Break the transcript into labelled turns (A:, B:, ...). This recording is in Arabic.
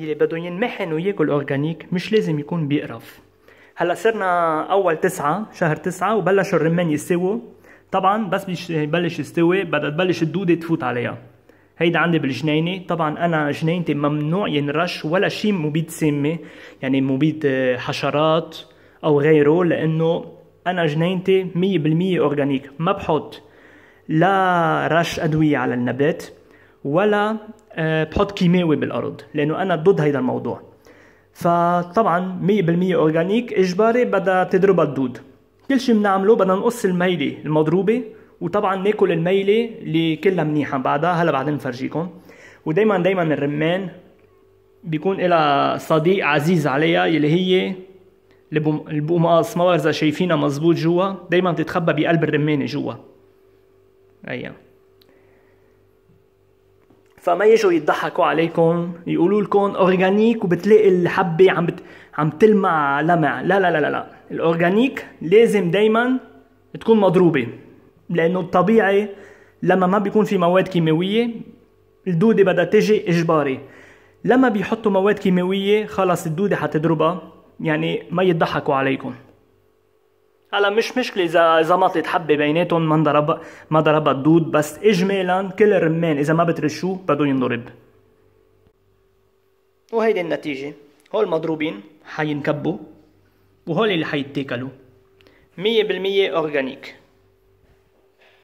A: يلي بده ينمحن وياكل اورجانيك مش لازم يكون بيقرف هلا صرنا اول تسعة شهر تسعة وبلشوا الرمان يستووا طبعا بس يبلش يستوي بدها تبلش الدوده تفوت عليها هيدا عندي بالجنينة طبعا انا جنينتي ممنوع ينرش ولا شيء مبيد سامة يعني مبيد آه، حشرات او غيره لانه انا جنينتي 100% اورجانيك ما بحط لا رش ادوية على النبات ولا آه، بحط كيماوي بالارض لانه انا ضد هيدا الموضوع فطبعا 100% اورجانيك اجباري بدها تضربها الدود كل شيء بنعمله بدنا نقص الميله المضروبه وطبعا ناكل الميله اللي كلها منيحه بعدها هلا بعدين نفرجيكم ودايما دايما الرمان بيكون لها صديق عزيز عليها اللي هي البقماص ما بعرف اذا شايفينها مزبوط جوا دايما بتتخبى بقلب الرمانه جوا ايوه فما يجوا يضحكوا عليكم يقولوا لكم اورجانيك وبتلاقي الحبه عم بت... عم تلمع لمع لا لا لا لا, لا. الاورجانيك لازم دائما تكون مضروبه لانه الطبيعي لما ما بيكون في مواد كيماويه الدوده بدها تجي اجباري لما بيحطوا مواد كيماويه خلص الدوده حتضربها يعني ما يضحكوا عليكم هلا مش مشكله اذا زمطت حبه بيناتهم ما ضرب ما ضربها الدود بس اجمالا كل الرمان اذا ما بترشوه بده ينضرب
B: وهيدي النتيجه هول مضروبين حينكبوا وهول اللي حيتاكلوا 100% اورجانيك